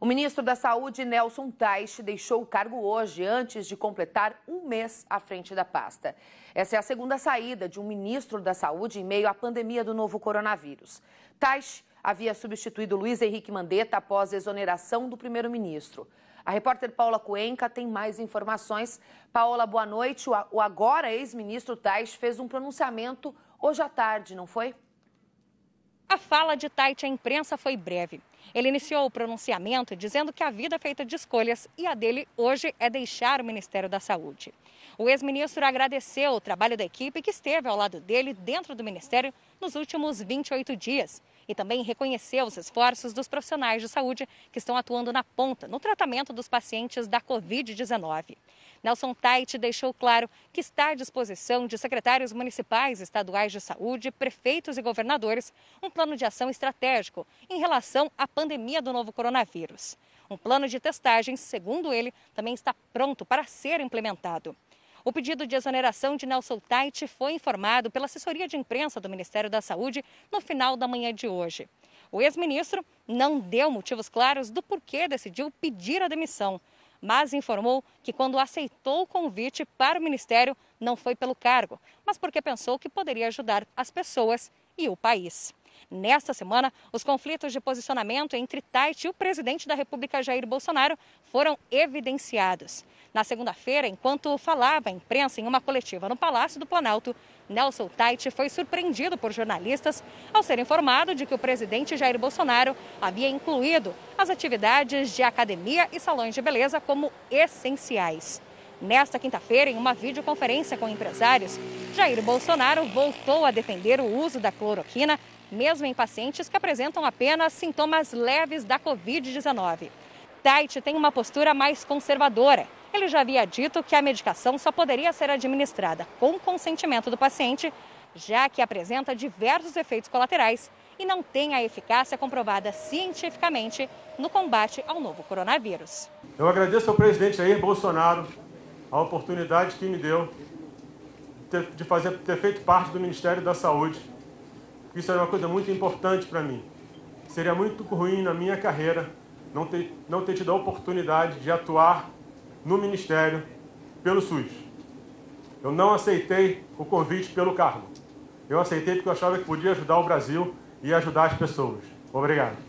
O ministro da Saúde, Nelson Teich, deixou o cargo hoje, antes de completar um mês à frente da pasta. Essa é a segunda saída de um ministro da Saúde em meio à pandemia do novo coronavírus. Teich havia substituído Luiz Henrique Mandetta após a exoneração do primeiro-ministro. A repórter Paula Cuenca tem mais informações. Paula, boa noite. O agora ex-ministro Tais fez um pronunciamento hoje à tarde, não foi? A fala de Tait à imprensa foi breve. Ele iniciou o pronunciamento dizendo que a vida é feita de escolhas e a dele hoje é deixar o Ministério da Saúde. O ex-ministro agradeceu o trabalho da equipe que esteve ao lado dele dentro do Ministério nos últimos 28 dias e também reconheceu os esforços dos profissionais de saúde que estão atuando na ponta no tratamento dos pacientes da Covid-19. Nelson Tait deixou claro que está à disposição de secretários municipais, estaduais de saúde, prefeitos e governadores um plano de ação estratégico em relação à pandemia do novo coronavírus. Um plano de testagem, segundo ele, também está pronto para ser implementado. O pedido de exoneração de Nelson Tait foi informado pela assessoria de imprensa do Ministério da Saúde no final da manhã de hoje. O ex-ministro não deu motivos claros do porquê decidiu pedir a demissão, mas informou que quando aceitou o convite para o ministério não foi pelo cargo, mas porque pensou que poderia ajudar as pessoas e o país. Nesta semana, os conflitos de posicionamento entre Tait e o presidente da República Jair Bolsonaro foram evidenciados. Na segunda-feira, enquanto falava à imprensa em uma coletiva no Palácio do Planalto, Nelson Tait foi surpreendido por jornalistas ao ser informado de que o presidente Jair Bolsonaro havia incluído as atividades de academia e salões de beleza como essenciais. Nesta quinta-feira, em uma videoconferência com empresários, Jair Bolsonaro voltou a defender o uso da cloroquina, mesmo em pacientes que apresentam apenas sintomas leves da Covid-19. Tait tem uma postura mais conservadora ele já havia dito que a medicação só poderia ser administrada com consentimento do paciente, já que apresenta diversos efeitos colaterais e não tem a eficácia comprovada cientificamente no combate ao novo coronavírus. Eu agradeço ao presidente Jair Bolsonaro a oportunidade que me deu de fazer, ter feito parte do Ministério da Saúde. Isso era uma coisa muito importante para mim. Seria muito ruim na minha carreira não ter, não ter tido a oportunidade de atuar no ministério pelo SUS. Eu não aceitei o convite pelo cargo. Eu aceitei porque eu achava que podia ajudar o Brasil e ajudar as pessoas. Obrigado.